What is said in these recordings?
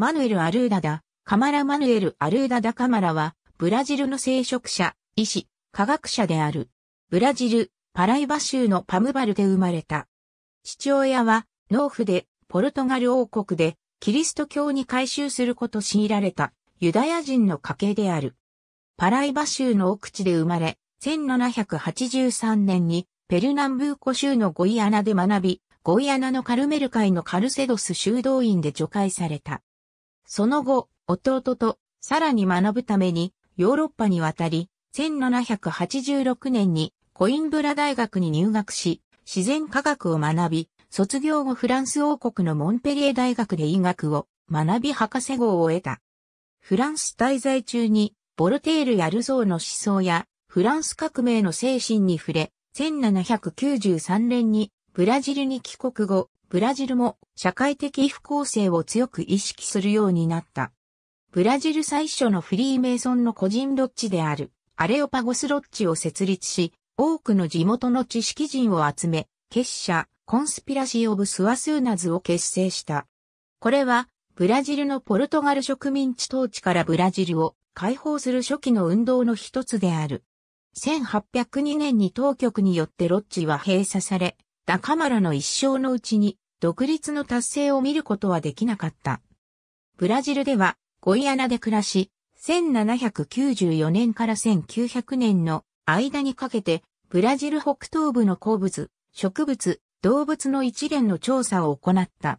マヌエル・アルーダダ、カマラ・マヌエル・アルーダダ・カマラは、ブラジルの聖職者、医師、科学者である。ブラジル、パライバ州のパムバルで生まれた。父親は、農夫で、ポルトガル王国で、キリスト教に改宗すること強いられた、ユダヤ人の家系である。パライバ州の奥地で生まれ、1783年に、ペルナンブーコ州のゴイアナで学び、ゴイアナのカルメル会のカルセドス修道院で除会された。その後、弟とさらに学ぶためにヨーロッパに渡り、1786年にコインブラ大学に入学し、自然科学を学び、卒業後フランス王国のモンペリエ大学で医学を学び博士号を得た。フランス滞在中に、ボルテールヤルゾーの思想や、フランス革命の精神に触れ、1793年にブラジルに帰国後、ブラジルも社会的不公正を強く意識するようになった。ブラジル最初のフリーメイソンの個人ロッジであるアレオパゴスロッジを設立し、多くの地元の知識人を集め、結社、コンスピラシー・オブ・スワスーナズを結成した。これは、ブラジルのポルトガル植民地統治からブラジルを解放する初期の運動の一つである。1802年に当局によってロッジは閉鎖され、中村の一生のうちに独立の達成を見ることはできなかった。ブラジルではゴイアナで暮らし、1794年から1900年の間にかけて、ブラジル北東部の鉱物、植物、動物の一連の調査を行った。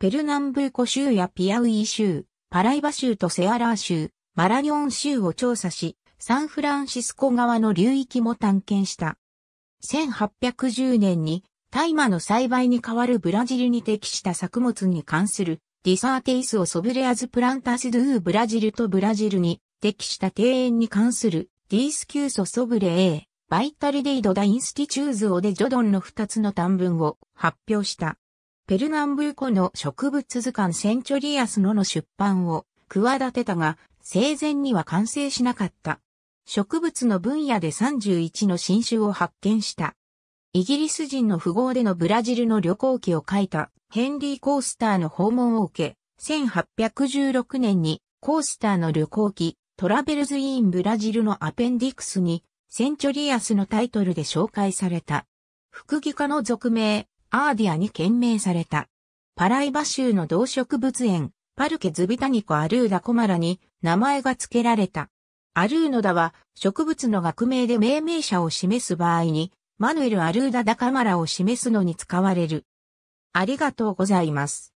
ペルナンブーコ州やピアウイ州、パライバ州とセアラー州、マラニョン州を調査し、サンフランシスコ側の流域も探検した。1810年に大麻の栽培に代わるブラジルに適した作物に関するディサーテイスをソブレアズプランタスドゥーブラジルとブラジルに適した庭園に関するディースキューソソブレエバイタリデイドダインスティチューズオでジョドンの2つの短文を発表した。ペルナンブーコの植物図鑑センチョリアスのの出版を企てたが、生前には完成しなかった。植物の分野で31の新種を発見した。イギリス人の富豪でのブラジルの旅行記を書いたヘンリー・コースターの訪問を受け、1816年にコースターの旅行記トラベルズ・イン・ブラジルのアペンディクスにセンチョリアスのタイトルで紹介された。副技科の俗名、アーディアに懸命された。パライバ州の動植物園、パルケズビタニコ・アルーダ・コマラに名前が付けられた。アルーノダは植物の学名で命名者を示す場合にマヌエル・アルーダ・ダ・カマラを示すのに使われる。ありがとうございます。